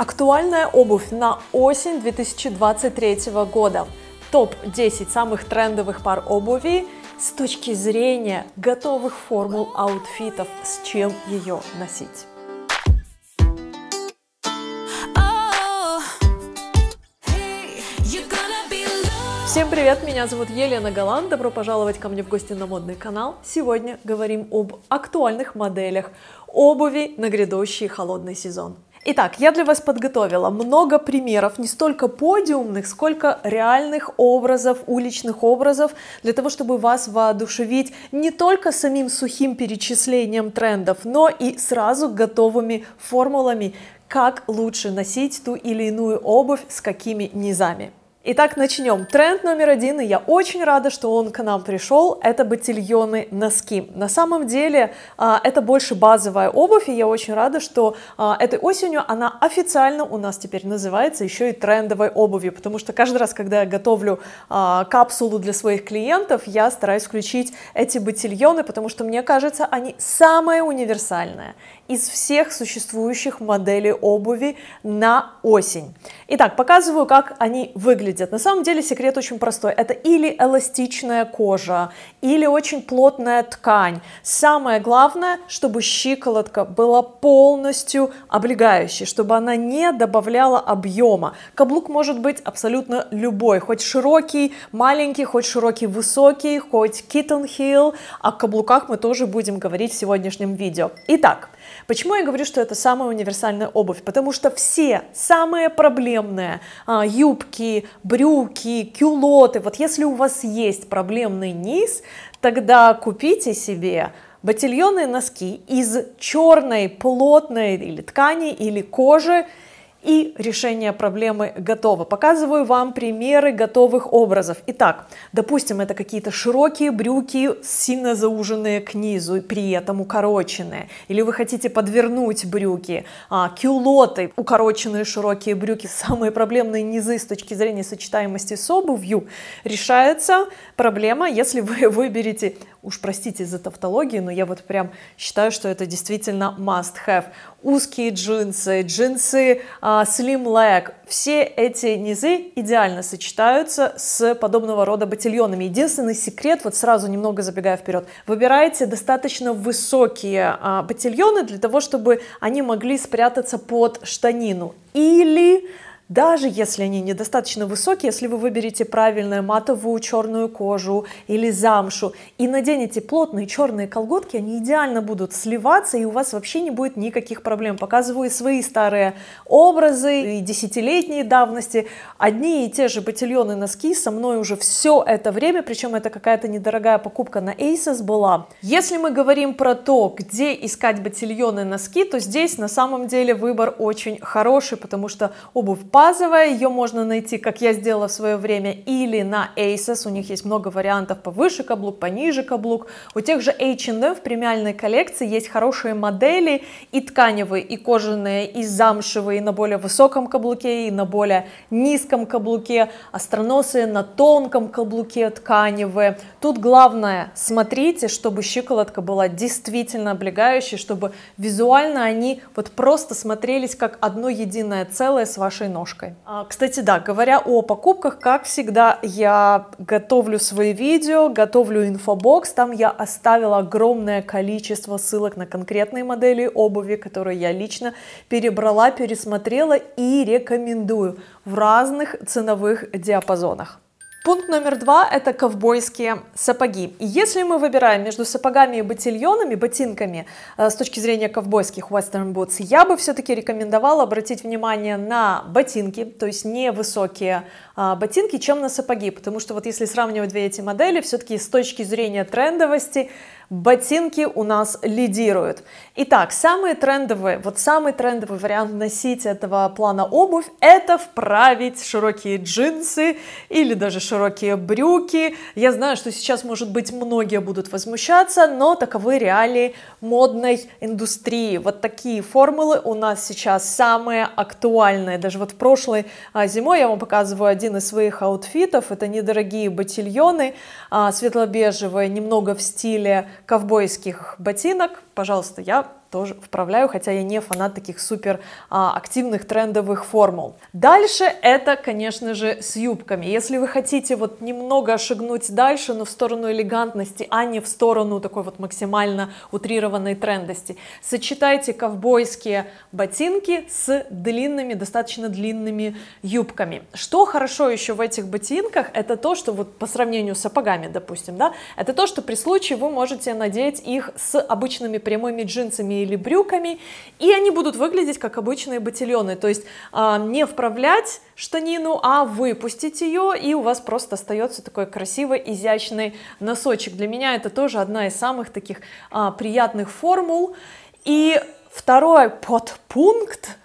Актуальная обувь на осень 2023 года. Топ-10 самых трендовых пар обуви с точки зрения готовых формул аутфитов, с чем ее носить. Всем привет, меня зовут Елена Галан, добро пожаловать ко мне в гости на модный канал. Сегодня говорим об актуальных моделях обуви на грядущий холодный сезон. Итак, я для вас подготовила много примеров, не столько подиумных, сколько реальных образов, уличных образов, для того, чтобы вас воодушевить не только самим сухим перечислением трендов, но и сразу готовыми формулами, как лучше носить ту или иную обувь с какими низами. Итак, начнем. Тренд номер один, и я очень рада, что он к нам пришел, это ботильоны носки. На самом деле а, это больше базовая обувь, и я очень рада, что а, этой осенью она официально у нас теперь называется еще и трендовой обувью, потому что каждый раз, когда я готовлю а, капсулу для своих клиентов, я стараюсь включить эти ботильоны, потому что мне кажется, они самые универсальные из всех существующих моделей обуви на осень. Итак, показываю, как они выглядят. На самом деле секрет очень простой. Это или эластичная кожа, или очень плотная ткань. Самое главное, чтобы щиколотка была полностью облегающей, чтобы она не добавляла объема. Каблук может быть абсолютно любой, хоть широкий, маленький, хоть широкий, высокий, хоть kitten heel. О каблуках мы тоже будем говорить в сегодняшнем видео. Итак, Почему я говорю, что это самая универсальная обувь? Потому что все самые проблемные а, юбки, брюки, кюлоты, вот если у вас есть проблемный низ, тогда купите себе ботильонные носки из черной плотной или ткани или кожи и решение проблемы готово. Показываю вам примеры готовых образов. Итак, допустим, это какие-то широкие брюки, сильно зауженные к низу, при этом укороченные. Или вы хотите подвернуть брюки, а, кюлоты, укороченные широкие брюки. Самые проблемные низы с точки зрения сочетаемости с обувью решается проблема, если вы выберете уж простите за тавтологию, но я вот прям считаю, что это действительно must have. Узкие джинсы, джинсы а, slim leg, все эти низы идеально сочетаются с подобного рода ботильонами. Единственный секрет, вот сразу немного забегая вперед, выбирайте достаточно высокие а, ботильоны для того, чтобы они могли спрятаться под штанину. Или даже если они недостаточно высокие, если вы выберете правильную матовую черную кожу или замшу и наденете плотные черные колготки, они идеально будут сливаться и у вас вообще не будет никаких проблем. Показываю свои старые образы и десятилетней давности. Одни и те же ботильоны носки со мной уже все это время, причем это какая-то недорогая покупка на Asos была. Если мы говорим про то, где искать ботильоны носки, то здесь на самом деле выбор очень хороший, потому что обувь базовая, ее можно найти, как я сделала в свое время, или на Asos, у них есть много вариантов повыше каблук, пониже каблук. У тех же H&M в премиальной коллекции есть хорошие модели и тканевые, и кожаные, и замшевые, и на более высоком каблуке, и на более низком каблуке, остроносые на тонком каблуке тканевые. Тут главное, смотрите, чтобы щиколотка была действительно облегающей, чтобы визуально они вот просто смотрелись как одно единое целое с вашей ножкой ножкой. А, кстати, да, говоря о покупках, как всегда, я готовлю свои видео, готовлю инфобокс, там я оставила огромное количество ссылок на конкретные модели обуви, которые я лично перебрала, пересмотрела и рекомендую в разных ценовых диапазонах. Пункт номер два – это ковбойские сапоги. И если мы выбираем между сапогами и ботильонами, ботинками, э, с точки зрения ковбойских western boots, я бы все-таки рекомендовала обратить внимание на ботинки, то есть не высокие а, ботинки, чем на сапоги, потому что вот если сравнивать две эти модели, все-таки с точки зрения трендовости – Ботинки у нас лидируют. Итак, самые трендовые, вот самый трендовый вариант носить этого плана обувь, это вправить широкие джинсы или даже широкие брюки. Я знаю, что сейчас, может быть, многие будут возмущаться, но таковы реалии модной индустрии. Вот такие формулы у нас сейчас самые актуальные. Даже вот в прошлой а, зимой я вам показываю один из своих аутфитов. Это недорогие ботильоны, а, светло-бежевые, немного в стиле ковбойских ботинок, пожалуйста, я тоже вправляю, хотя я не фанат таких супер а, активных трендовых формул. Дальше это, конечно же, с юбками. Если вы хотите вот немного шагнуть дальше, но в сторону элегантности, а не в сторону такой вот максимально утрированной трендости, сочетайте ковбойские ботинки с длинными, достаточно длинными юбками. Что хорошо еще в этих ботинках, это то, что вот по сравнению с сапогами, допустим, да, это то, что при случае вы можете надеть их с обычными прямыми джинсами или брюками, и они будут выглядеть как обычные ботильоны, то есть э, не вправлять штанину, а выпустить ее, и у вас просто остается такой красивый, изящный носочек. Для меня это тоже одна из самых таких э, приятных формул. И второй подпункт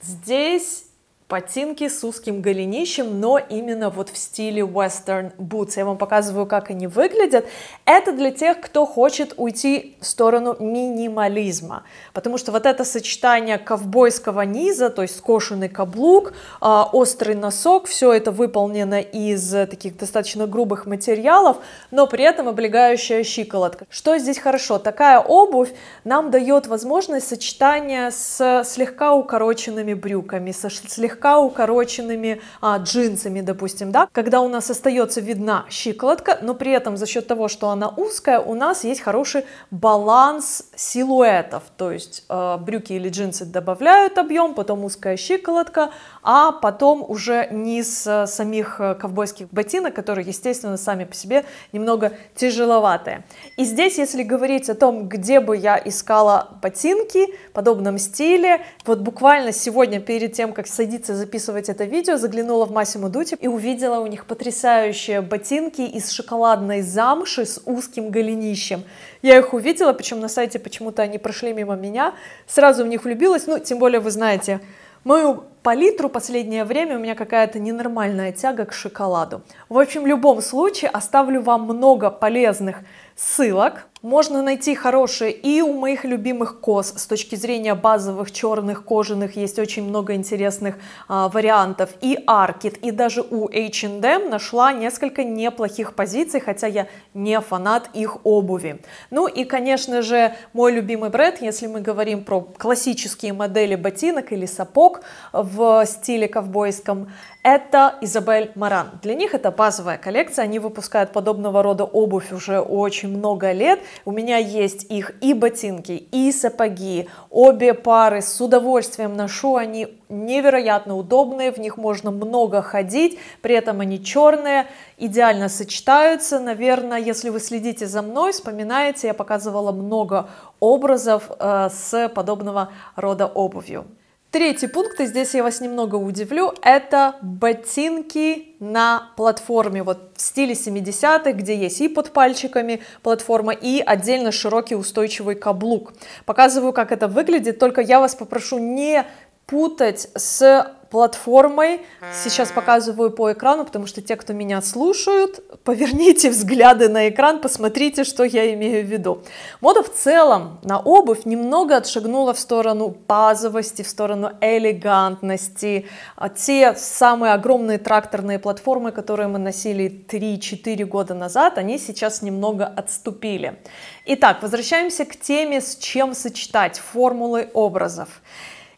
здесь ботинки с узким голенищем, но именно вот в стиле western boots. Я вам показываю, как они выглядят. Это для тех, кто хочет уйти в сторону минимализма, потому что вот это сочетание ковбойского низа, то есть скошенный каблук, а, острый носок, все это выполнено из таких достаточно грубых материалов, но при этом облегающая щиколотка. Что здесь хорошо? Такая обувь нам дает возможность сочетания с слегка укороченными брюками, со слегка слегка укороченными а, джинсами, допустим, да, когда у нас остается видна щиколотка, но при этом за счет того, что она узкая, у нас есть хороший баланс силуэтов, то есть э, брюки или джинсы добавляют объем, потом узкая щиколотка, а потом уже низ э, самих а, ковбойских ботинок, которые, естественно, сами по себе немного тяжеловатые. И здесь, если говорить о том, где бы я искала ботинки в подобном стиле, вот буквально сегодня перед тем, как садиться месяце записывать это видео, заглянула в Массимо Дути и увидела у них потрясающие ботинки из шоколадной замши с узким голенищем. Я их увидела, причем на сайте почему-то они прошли мимо меня, сразу в них влюбилась, ну, тем более вы знаете, мою палитру последнее время у меня какая-то ненормальная тяга к шоколаду. В общем, в любом случае оставлю вам много полезных ссылок можно найти хорошие и у моих любимых коз. С точки зрения базовых черных кожаных есть очень много интересных а, вариантов. И Аркит, и даже у H&M нашла несколько неплохих позиций, хотя я не фанат их обуви. Ну и, конечно же, мой любимый бренд, если мы говорим про классические модели ботинок или сапог в стиле ковбойском, это Изабель Маран. Для них это базовая коллекция, они выпускают подобного рода обувь уже очень много лет, у меня есть их и ботинки, и сапоги, обе пары с удовольствием ношу, они невероятно удобные, в них можно много ходить, при этом они черные, идеально сочетаются. Наверное, если вы следите за мной, вспоминаете, я показывала много образов э, с подобного рода обувью. Третий пункт, и здесь я вас немного удивлю, это ботинки на платформе, вот в стиле 70-х, где есть и под пальчиками платформа, и отдельно широкий устойчивый каблук. Показываю, как это выглядит, только я вас попрошу не путать с платформой. Сейчас показываю по экрану, потому что те, кто меня слушают, поверните взгляды на экран, посмотрите, что я имею в виду. Мода в целом на обувь немного отшагнула в сторону базовости, в сторону элегантности. А те самые огромные тракторные платформы, которые мы носили 3-4 года назад, они сейчас немного отступили. Итак, возвращаемся к теме, с чем сочетать формулы образов.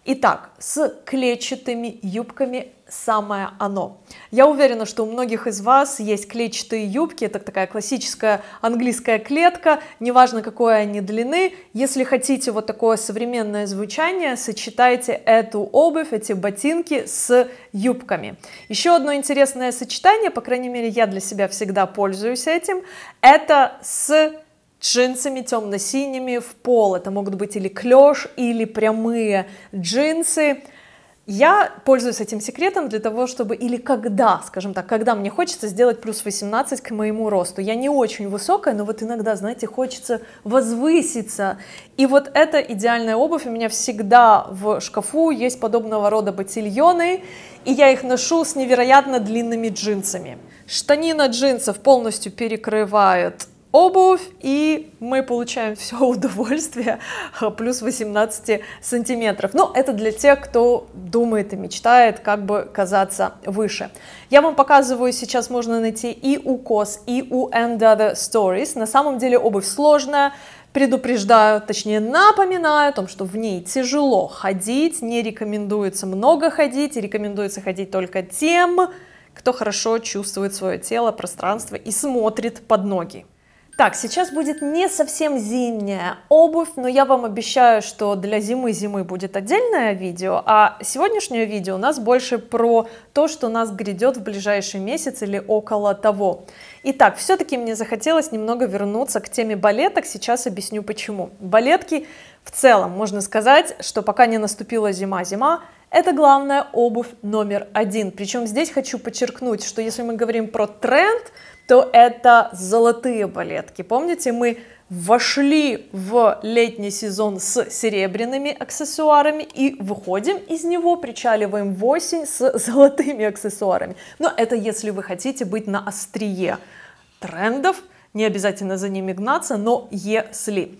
Итак, с клетчатыми юбками самое оно. Я уверена, что у многих из вас есть клетчатые юбки, это такая классическая английская клетка, неважно какой они длины. Если хотите вот такое современное звучание, сочетайте эту обувь, эти ботинки с юбками. Еще одно интересное сочетание, по крайней мере я для себя всегда пользуюсь этим, это с джинсами темно-синими в пол. Это могут быть или клеш, или прямые джинсы. Я пользуюсь этим секретом для того, чтобы или когда, скажем так, когда мне хочется сделать плюс 18 к моему росту. Я не очень высокая, но вот иногда, знаете, хочется возвыситься. И вот эта идеальная обувь у меня всегда в шкафу есть подобного рода ботильоны, и я их ношу с невероятно длинными джинсами. Штанина джинсов полностью перекрывает обувь, и мы получаем все удовольствие а, плюс 18 сантиметров. Но это для тех, кто думает и мечтает как бы казаться выше. Я вам показываю, сейчас можно найти и у COS, и у And Other Stories. На самом деле обувь сложная, предупреждаю, точнее напоминаю о том, что в ней тяжело ходить, не рекомендуется много ходить, рекомендуется ходить только тем, кто хорошо чувствует свое тело, пространство и смотрит под ноги. Так, сейчас будет не совсем зимняя обувь, но я вам обещаю, что для зимы-зимы будет отдельное видео, а сегодняшнее видео у нас больше про то, что нас грядет в ближайший месяц или около того. Итак, все-таки мне захотелось немного вернуться к теме балеток, сейчас объясню почему. Балетки в целом, можно сказать, что пока не наступила зима-зима, это главная обувь номер один. Причем здесь хочу подчеркнуть, что если мы говорим про тренд, то это золотые балетки. Помните, мы вошли в летний сезон с серебряными аксессуарами и выходим из него, причаливаем в осень с золотыми аксессуарами. Но это если вы хотите быть на острие трендов, не обязательно за ними гнаться, но если.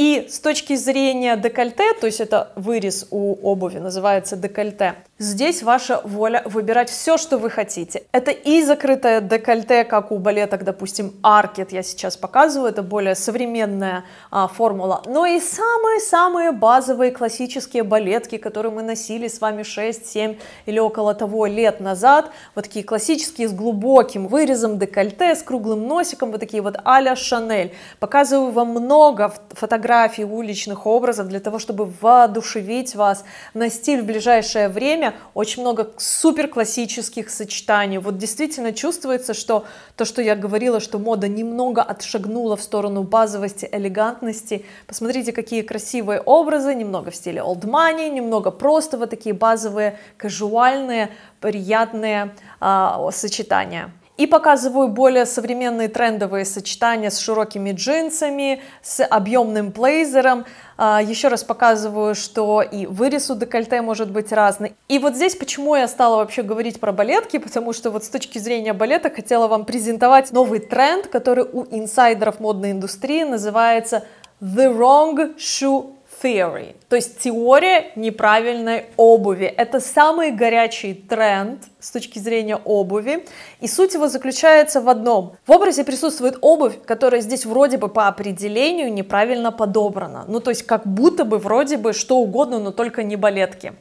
И с точки зрения декольте, то есть это вырез у обуви, называется декольте, Здесь ваша воля выбирать все, что вы хотите. Это и закрытое декольте, как у балеток, допустим, аркет я сейчас показываю, это более современная а, формула, но и самые-самые базовые классические балетки, которые мы носили с вами 6, 7 или около того лет назад, вот такие классические с глубоким вырезом декольте, с круглым носиком, вот такие вот а-ля Шанель. Показываю вам много фотографий уличных образов для того, чтобы воодушевить вас на стиль в ближайшее время, очень много супер классических сочетаний. Вот действительно чувствуется, что то, что я говорила, что мода немного отшагнула в сторону базовости, элегантности. Посмотрите, какие красивые образы, немного в стиле old money, немного просто вот такие базовые, кажуальные, приятные а, сочетания. И показываю более современные трендовые сочетания с широкими джинсами, с объемным блейзером. А, еще раз показываю, что и вырез у декольте может быть разный. И вот здесь почему я стала вообще говорить про балетки, потому что вот с точки зрения балета хотела вам презентовать новый тренд, который у инсайдеров модной индустрии называется The Wrong Shoe theory, то есть теория неправильной обуви. Это самый горячий тренд с точки зрения обуви, и суть его заключается в одном. В образе присутствует обувь, которая здесь вроде бы по определению неправильно подобрана, ну то есть как будто бы вроде бы что угодно, но только не балетки.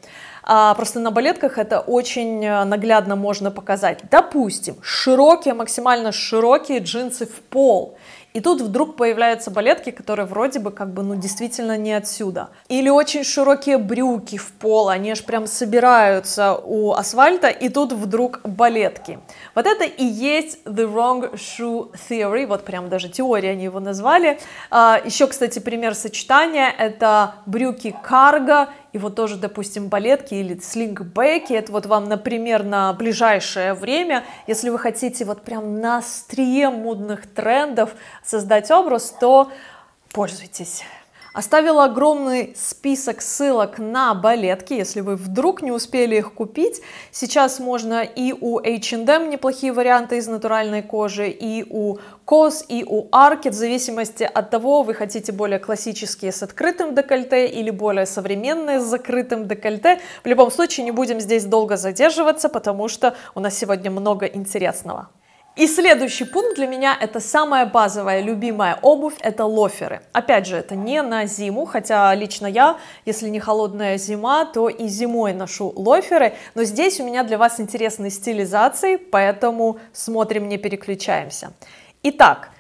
А просто на балетках это очень э, наглядно можно показать. Допустим, широкие, максимально широкие джинсы в пол – и тут вдруг появляются балетки, которые вроде бы как бы, ну, действительно не отсюда. Или очень широкие брюки в пол, они аж прям собираются у асфальта, и тут вдруг балетки. Вот это и есть The Wrong Shoe Theory, вот прям даже теория они его назвали. А, еще, кстати, пример сочетания, это брюки карго и вот тоже, допустим, балетки или слингбеки, это вот вам, например, на ближайшее время, если вы хотите вот прям на острие модных трендов создать образ, то пользуйтесь. Оставила огромный список ссылок на балетки, если вы вдруг не успели их купить. Сейчас можно и у H&M неплохие варианты из натуральной кожи, и у COS, и у Arket, в зависимости от того, вы хотите более классические с открытым декольте или более современные с закрытым декольте. В любом случае не будем здесь долго задерживаться, потому что у нас сегодня много интересного. И следующий пункт для меня это самая базовая любимая обувь, это лоферы. Опять же, это не на зиму, хотя лично я, если не холодная зима, то и зимой ношу лоферы, но здесь у меня для вас интересные стилизации, поэтому смотрим, не переключаемся. Итак,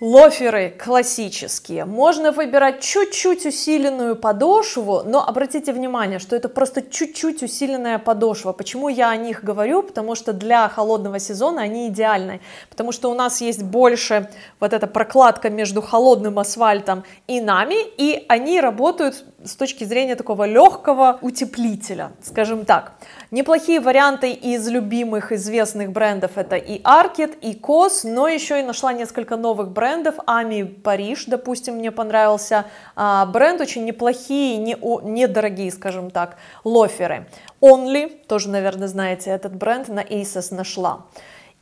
Лоферы классические. Можно выбирать чуть-чуть усиленную подошву, но обратите внимание, что это просто чуть-чуть усиленная подошва. Почему я о них говорю? Потому что для холодного сезона они идеальны. Потому что у нас есть больше вот эта прокладка между холодным асфальтом и нами, и они работают с точки зрения такого легкого утеплителя, скажем так. Неплохие варианты из любимых известных брендов это и Аркет и Кос, но еще и нашла несколько новых брендов. Ами Париж, допустим, мне понравился а, бренд, очень неплохие, не, о, недорогие, скажем так, лоферы. Only, тоже, наверное, знаете этот бренд, на Asos нашла.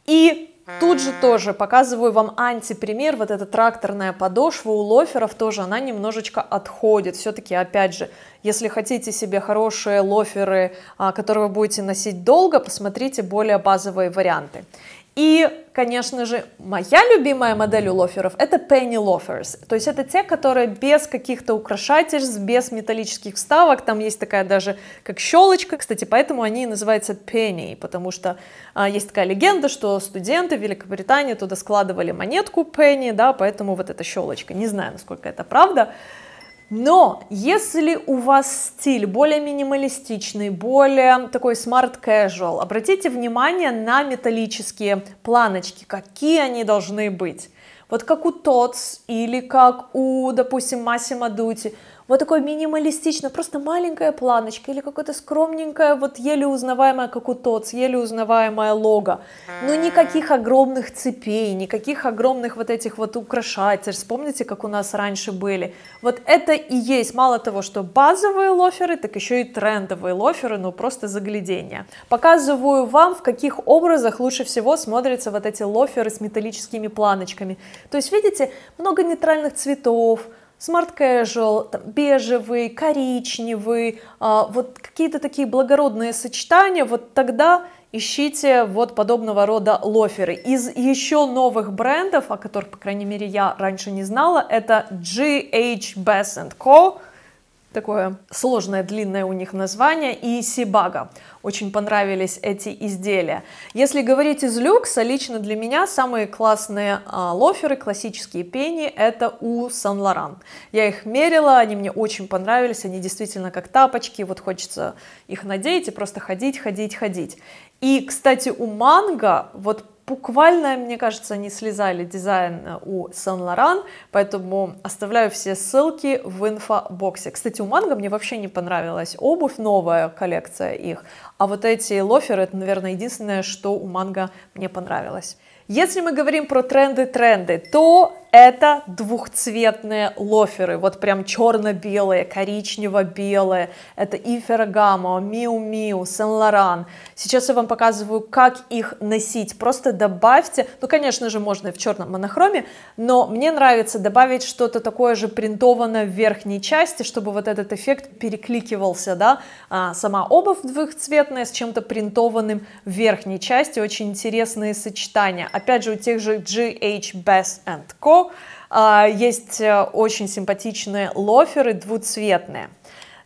И Тут же тоже показываю вам антипример, вот эта тракторная подошва у лоферов тоже, она немножечко отходит. Все-таки, опять же, если хотите себе хорошие лоферы, а, которые вы будете носить долго, посмотрите более базовые варианты. И, конечно же, моя любимая модель у лоферов это penny loafers, то есть это те, которые без каких-то украшательств, без металлических вставок, там есть такая даже как щелочка, кстати, поэтому они и называются penny, потому что а, есть такая легенда, что студенты Великобритании туда складывали монетку penny, да, поэтому вот эта щелочка, не знаю, насколько это правда, но если у вас стиль более минималистичный, более такой smart casual, обратите внимание на металлические планочки, какие они должны быть. Вот как у Тотс или как у, допустим, Массимо Дути – вот такой минималистичный, просто маленькая планочка или какая то скромненькая, вот еле узнаваемая, как у ТОЦ, еле узнаваемая лого. Но ну, а. никаких огромных цепей, никаких огромных вот этих вот украшателей. Вспомните, как у нас раньше были? Вот это и есть, мало того, что базовые лоферы, так еще и трендовые лоферы, ну просто заглядение. Показываю вам, в каких образах лучше всего смотрятся вот эти лоферы с металлическими планочками. То есть, видите, много нейтральных цветов, Smart casual, бежевый, коричневый, а, вот какие-то такие благородные сочетания, вот тогда ищите вот подобного рода лоферы. Из еще новых брендов, о которых, по крайней мере, я раньше не знала, это GH Bass Co., такое сложное, длинное у них название, и Сибага. Очень понравились эти изделия. Если говорить из люкса, лично для меня самые классные а, лоферы, классические пени, это у Сан Лоран. Я их мерила, они мне очень понравились, они действительно как тапочки, вот хочется их надеть и просто ходить, ходить, ходить. И, кстати, у манго вот буквально, мне кажется, не слезали дизайн э, у Сен-Лоран, поэтому оставляю все ссылки в инфобоксе. Кстати, у Манго мне вообще не понравилась обувь, новая коллекция их, а вот эти лоферы, это, наверное, единственное, что у Манго мне понравилось. Если мы говорим про тренды-тренды, то это двухцветные лоферы, вот прям черно-белые, коричнево-белые, это и Ferragamo, Miu Miu, Saint Laurent. Сейчас я вам показываю, как их носить, просто добавьте, ну, конечно же, можно и в черном монохроме, но мне нравится добавить что-то такое же принтованное в верхней части, чтобы вот этот эффект перекликивался, да, а сама обувь двухцветная с чем-то принтованным в верхней части, очень интересные сочетания. Опять же, у тех же GH Bass Co. А, есть э, очень симпатичные лоферы двуцветные.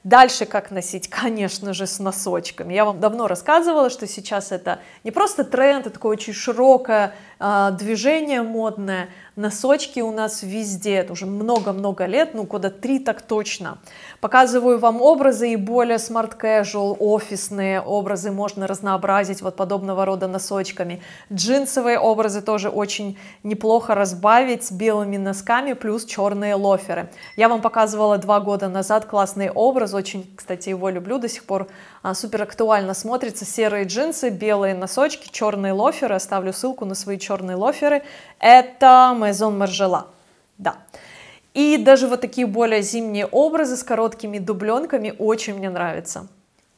Дальше как носить? Конечно же, с носочками. Я вам давно рассказывала, что сейчас это не просто тренд, это а такое очень широкое а, движение модное, носочки у нас везде, это уже много-много лет, ну куда три так точно. Показываю вам образы и более смарт-кэжуал, офисные образы можно разнообразить вот подобного рода носочками. Джинсовые образы тоже очень неплохо разбавить белыми носками плюс черные лоферы. Я вам показывала два года назад классный образ, очень, кстати, его люблю до сих пор, а, супер актуально смотрится. Серые джинсы, белые носочки, черные лоферы. Оставлю ссылку на свои черные лоферы. Это Maison Margiela. Да. И даже вот такие более зимние образы с короткими дубленками очень мне нравятся.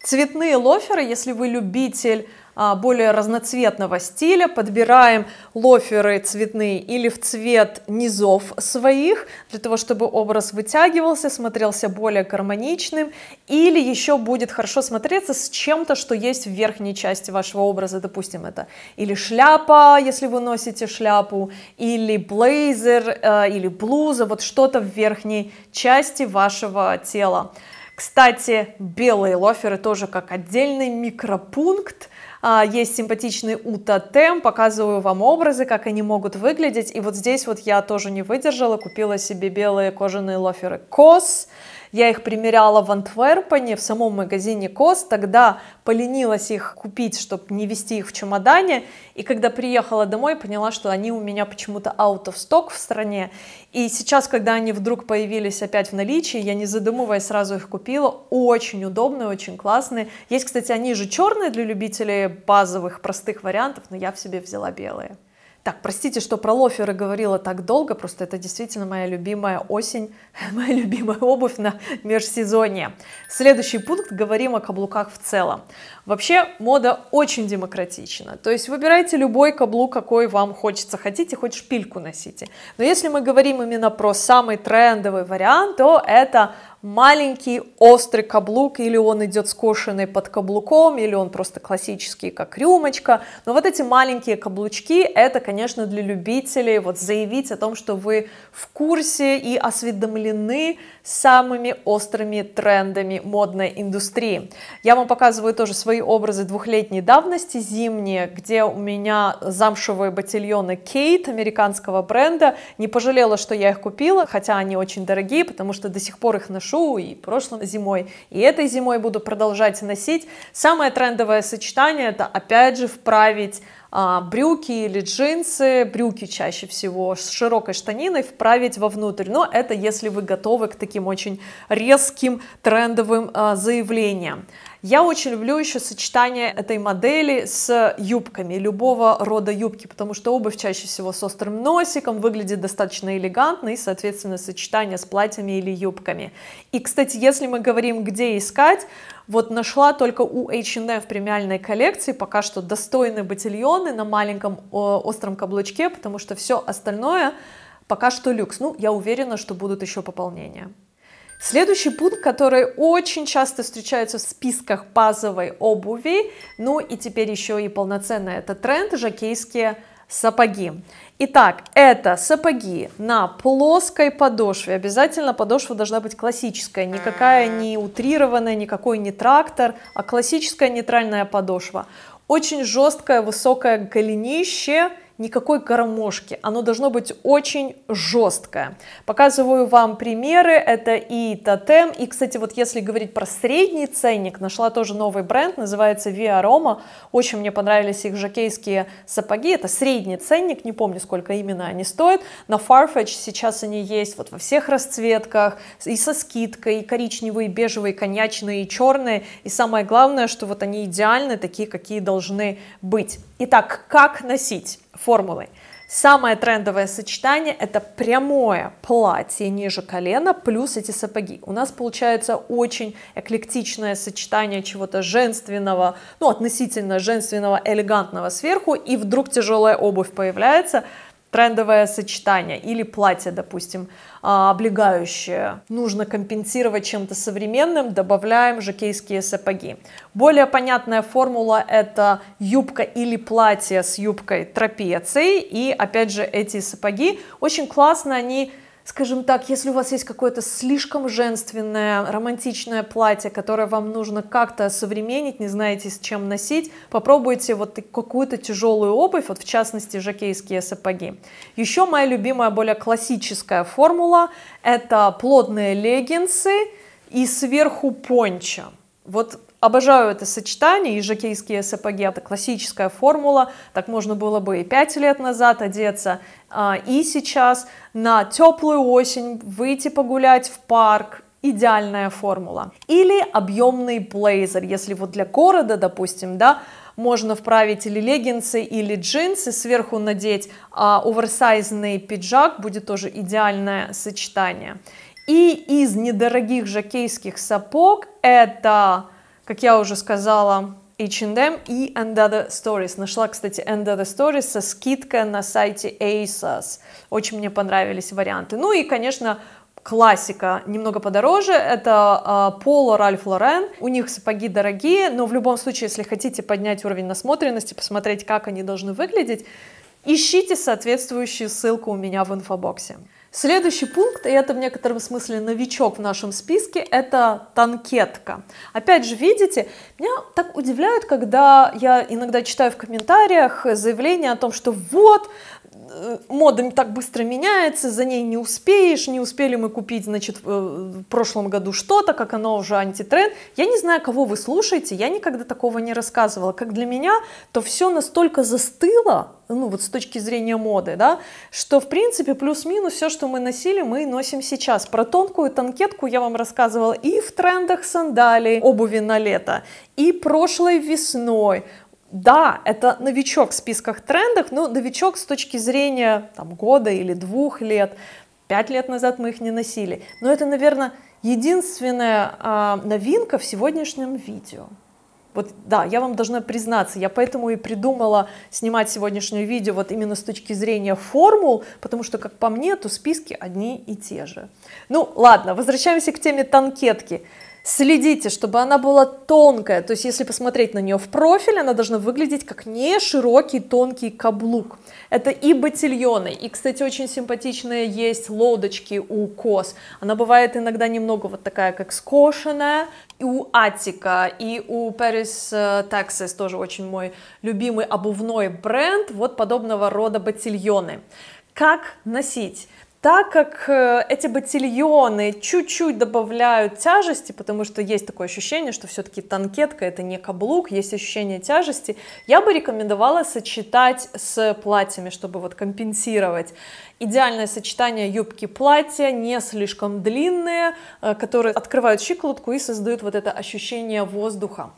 Цветные лоферы, если вы любитель а, более разноцветного стиля, подбираем лоферы цветные или в цвет низов своих, для того, чтобы образ вытягивался, смотрелся более гармоничным, или еще будет хорошо смотреться с чем-то, что есть в верхней части вашего образа, допустим, это или шляпа, если вы носите шляпу, или блейзер, э, или блуза, вот что-то в верхней части вашего тела. Кстати, белые лоферы тоже как отдельный микропункт а, есть симпатичный Ута Тем, показываю вам образы, как они могут выглядеть. И вот здесь вот я тоже не выдержала, купила себе белые кожаные лоферы Кос я их примеряла в Антверпене, в самом магазине Кос, тогда поленилась их купить, чтобы не вести их в чемодане, и когда приехала домой, поняла, что они у меня почему-то out of stock в стране, и сейчас, когда они вдруг появились опять в наличии, я не задумываясь сразу их купила, очень удобные, очень классные, есть, кстати, они же черные для любителей базовых, простых вариантов, но я в себе взяла белые. Так, простите, что про лоферы говорила так долго, просто это действительно моя любимая осень, моя любимая обувь на межсезонье. Следующий пункт, говорим о каблуках в целом. Вообще мода очень демократична, то есть выбирайте любой каблук, какой вам хочется, хотите хоть шпильку носите. Но если мы говорим именно про самый трендовый вариант, то это маленький острый каблук, или он идет скошенный под каблуком, или он просто классический, как рюмочка. Но вот эти маленькие каблучки, это, конечно, для любителей вот заявить о том, что вы в курсе и осведомлены самыми острыми трендами модной индустрии. Я вам показываю тоже свои свои образы двухлетней давности, зимние, где у меня замшевые ботильоны Кейт американского бренда. Не пожалела, что я их купила, хотя они очень дорогие, потому что до сих пор их ношу и прошлой зимой, и этой зимой буду продолжать носить. Самое трендовое сочетание это опять же вправить а, брюки или джинсы, брюки чаще всего с широкой штаниной вправить вовнутрь. Но это если вы готовы к таким очень резким трендовым а, заявлениям. Я очень люблю еще сочетание этой модели с юбками, любого рода юбки, потому что обувь чаще всего с острым носиком выглядит достаточно элегантно и, соответственно, сочетание с платьями или юбками. И, кстати, если мы говорим, где искать, вот нашла только у H&M в премиальной коллекции пока что достойные ботильоны на маленьком остром каблучке, потому что все остальное пока что люкс. Ну, я уверена, что будут еще пополнения. Следующий пункт, который очень часто встречается в списках базовой обуви, ну и теперь еще и полноценный это тренд, жакейские сапоги. Итак, это сапоги на плоской подошве. Обязательно подошва должна быть классическая, никакая не утрированная, никакой не трактор, а классическая нейтральная подошва. Очень жесткое высокое голенище, никакой гармошки. Оно должно быть очень жесткое. Показываю вам примеры. Это и тотем. И, кстати, вот если говорить про средний ценник, нашла тоже новый бренд, называется Via Roma. Очень мне понравились их жакейские сапоги. Это средний ценник, не помню, сколько именно они стоят. На Farfetch сейчас они есть вот во всех расцветках. И со скидкой, и коричневые, и бежевые, и коньячные, и черные. И самое главное, что вот они идеальны, такие, какие должны быть. Итак, как носить? формулой. Самое трендовое сочетание это прямое платье ниже колена плюс эти сапоги. У нас получается очень эклектичное сочетание чего-то женственного, ну относительно женственного, элегантного сверху и вдруг тяжелая обувь появляется – трендовое сочетание или платье, допустим, а, облегающее, нужно компенсировать чем-то современным, добавляем жакейские сапоги. Более понятная формула это юбка или платье с юбкой трапецией и опять же эти сапоги очень классно они скажем так, если у вас есть какое-то слишком женственное, романтичное платье, которое вам нужно как-то современнить, не знаете, с чем носить, попробуйте вот какую-то тяжелую обувь, вот в частности жакейские сапоги. Еще моя любимая, более классическая формула – это плотные леггинсы и сверху пончо. Вот Обожаю это сочетание, и жакейские сапоги, это классическая формула, так можно было бы и 5 лет назад одеться, а, и сейчас на теплую осень выйти погулять в парк, идеальная формула. Или объемный блейзер, если вот для города, допустим, да, можно вправить или леггинсы, или джинсы, сверху надеть а, оверсайзный пиджак, будет тоже идеальное сочетание. И из недорогих жакейских сапог это как я уже сказала, H&M и And Other Stories. Нашла, кстати, And Other Stories со скидкой на сайте ASOS. Очень мне понравились варианты. Ну и, конечно, классика, немного подороже, это а, Polo Ralph Lauren, у них сапоги дорогие, но в любом случае, если хотите поднять уровень насмотренности, посмотреть, как они должны выглядеть, ищите соответствующую ссылку у меня в инфобоксе. Следующий пункт, и это в некотором смысле новичок в нашем списке, это танкетка. Опять же, видите, меня так удивляют, когда я иногда читаю в комментариях заявление о том, что вот, Э, мода так быстро меняется, за ней не успеешь, не успели мы купить, значит, э, в прошлом году что-то, как оно уже антитренд. Я не знаю, кого вы слушаете, я никогда такого не рассказывала. Как для меня, то все настолько застыло, ну вот с точки зрения моды, да, что в принципе плюс-минус все, что мы носили, мы носим сейчас. Про тонкую танкетку я вам рассказывала и в трендах сандалий, обуви на лето, и прошлой весной да, это новичок в списках трендов, но новичок с точки зрения там, года или двух лет, пять лет назад мы их не носили. Но это, наверное, единственная а, новинка в сегодняшнем видео. Вот, да, я вам должна признаться, я поэтому и придумала снимать сегодняшнее видео вот именно с точки зрения формул, потому что, как по мне, то списки одни и те же. Ну, ладно, возвращаемся к теме танкетки. Следите, чтобы она была тонкая, то есть если посмотреть на нее в профиль, она должна выглядеть как не широкий тонкий каблук. Это и ботильоны, и, кстати, очень симпатичные есть лодочки у Кос. Она бывает иногда немного вот такая, как скошенная, и у Атика, и у Paris э, Texas, тоже очень мой любимый обувной бренд, вот подобного рода ботильоны. Как носить? Так как э, эти ботильоны чуть-чуть добавляют тяжести, потому что есть такое ощущение, что все-таки танкетка это не каблук, есть ощущение тяжести, я бы рекомендовала сочетать с платьями, чтобы вот компенсировать. Идеальное сочетание юбки-платья, не слишком длинные, э, которые открывают щиколотку и создают вот это ощущение воздуха.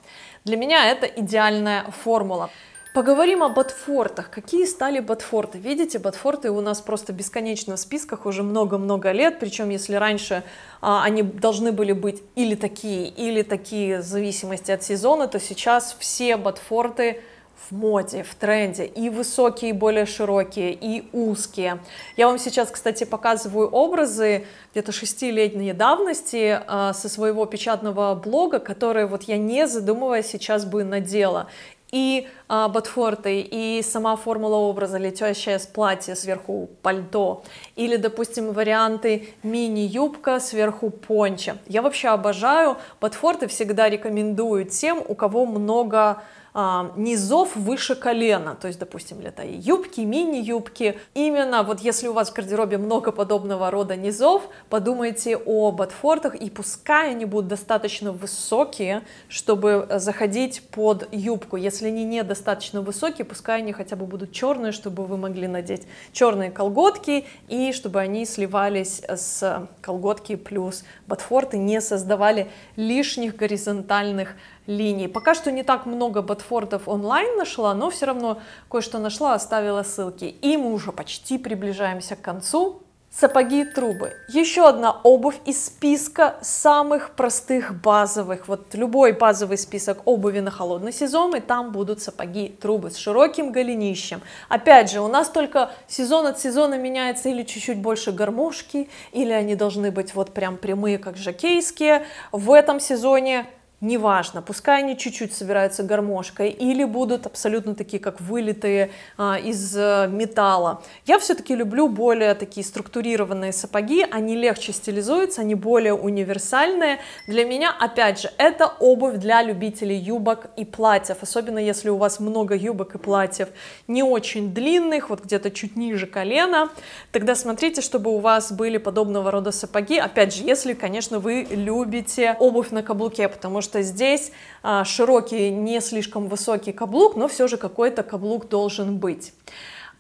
Для меня это идеальная формула. Поговорим о ботфортах. Какие стали ботфорты? Видите, ботфорты у нас просто бесконечно в списках уже много-много лет. Причем, если раньше а, они должны были быть или такие, или такие, в зависимости от сезона, то сейчас все ботфорты в моде, в тренде, и высокие, и более широкие, и узкие. Я вам сейчас, кстати, показываю образы где-то шестилетней давности э, со своего печатного блога, которые вот я не задумываясь сейчас бы надела и а, ботфорты, и сама формула образа, летящая с платья сверху пальто, или, допустим, варианты мини-юбка сверху понча. Я вообще обожаю ботфорты, всегда рекомендую тем, у кого много низов выше колена, то есть, допустим, лета и юбки, мини-юбки. Именно вот если у вас в гардеробе много подобного рода низов, подумайте о ботфортах, и пускай они будут достаточно высокие, чтобы э, заходить под юбку. Если они недостаточно высокие, пускай они хотя бы будут черные, чтобы вы могли надеть черные колготки, и чтобы они сливались с колготки плюс ботфорты, не создавали лишних горизонтальных линий. Пока что не так много ботфордов онлайн нашла, но все равно кое-что нашла, оставила ссылки. И мы уже почти приближаемся к концу. Сапоги и трубы. Еще одна обувь из списка самых простых базовых. Вот любой базовый список обуви на холодный сезон, и там будут сапоги и трубы с широким голенищем. Опять же, у нас только сезон от сезона меняется или чуть-чуть больше гармошки, или они должны быть вот прям прямые, как жакейские. В этом сезоне неважно, пускай они чуть-чуть собираются гармошкой или будут абсолютно такие, как вылитые а, из э, металла. Я все-таки люблю более такие структурированные сапоги, они легче стилизуются, они более универсальные. Для меня, опять же, это обувь для любителей юбок и платьев, особенно если у вас много юбок и платьев не очень длинных, вот где-то чуть ниже колена, тогда смотрите, чтобы у вас были подобного рода сапоги, опять же, если, конечно, вы любите обувь на каблуке, потому что что здесь а, широкий, не слишком высокий каблук, но все же какой-то каблук должен быть.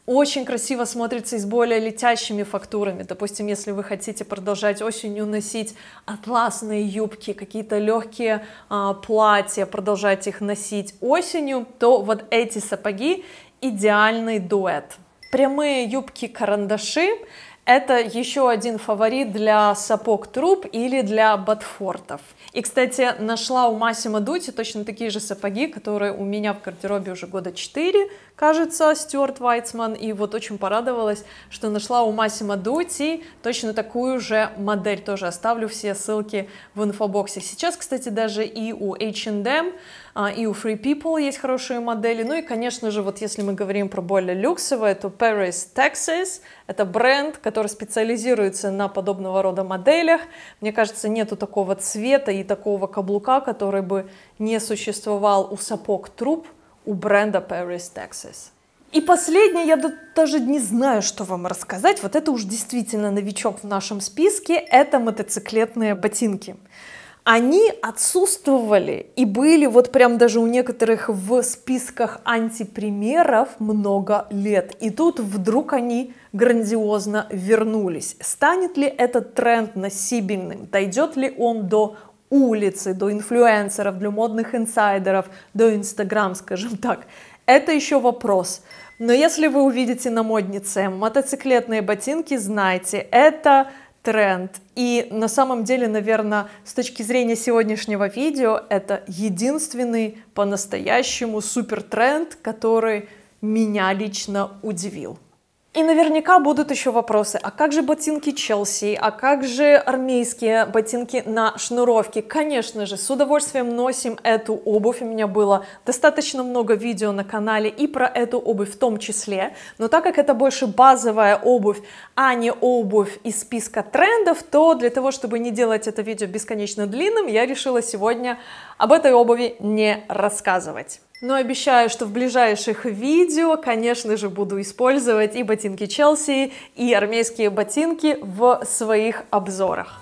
Очень красиво смотрится и с более летящими фактурами. Допустим, если вы хотите продолжать осенью носить атласные юбки, какие-то легкие а, платья, продолжать их носить осенью, то вот эти сапоги идеальный дуэт. Прямые юбки-карандаши это еще один фаворит для сапог труб или для ботфортов. И, кстати, нашла у Массимо Дути точно такие же сапоги, которые у меня в гардеробе уже года 4, кажется, Стюарт Вайтсман. И вот очень порадовалась, что нашла у Массимо Дути точно такую же модель. Тоже оставлю все ссылки в инфобоксе. Сейчас, кстати, даже и у H&M а, и у Free People есть хорошие модели. Ну и, конечно же, вот если мы говорим про более люксовые, то Paris Texas — это бренд, который специализируется на подобного рода моделях. Мне кажется, нету такого цвета и такого каблука, который бы не существовал у сапог труб у бренда Paris Texas. И последнее, я даже не знаю, что вам рассказать, вот это уж действительно новичок в нашем списке, это мотоциклетные ботинки они отсутствовали и были вот прям даже у некоторых в списках антипримеров много лет. И тут вдруг они грандиозно вернулись. Станет ли этот тренд насибельным? Дойдет ли он до улицы, до инфлюенсеров, до модных инсайдеров, до Инстаграм, скажем так? Это еще вопрос. Но если вы увидите на моднице мотоциклетные ботинки, знайте, это тренд. И на самом деле, наверное, с точки зрения сегодняшнего видео, это единственный по-настоящему супер тренд, который меня лично удивил. И наверняка будут еще вопросы, а как же ботинки Челси, а как же армейские ботинки на шнуровке? Конечно же, с удовольствием носим эту обувь, у меня было достаточно много видео на канале и про эту обувь в том числе, но так как это больше базовая обувь, а не обувь из списка трендов, то для того, чтобы не делать это видео бесконечно длинным, я решила сегодня об этой обуви не рассказывать. Но обещаю, что в ближайших видео, конечно же, буду использовать и ботинки Челси, и армейские ботинки в своих обзорах.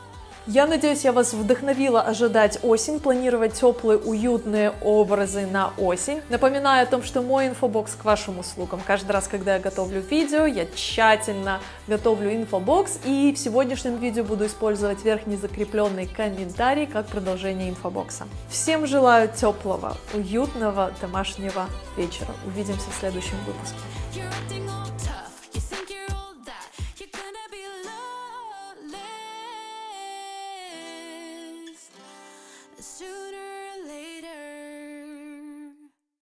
Я надеюсь, я вас вдохновила ожидать осень, планировать теплые, уютные образы на осень. Напоминаю о том, что мой инфобокс к вашим услугам. Каждый раз, когда я готовлю видео, я тщательно готовлю инфобокс, и в сегодняшнем видео буду использовать верхний закрепленный комментарий как продолжение инфобокса. Всем желаю теплого, уютного домашнего вечера. Увидимся в следующем выпуске. shooter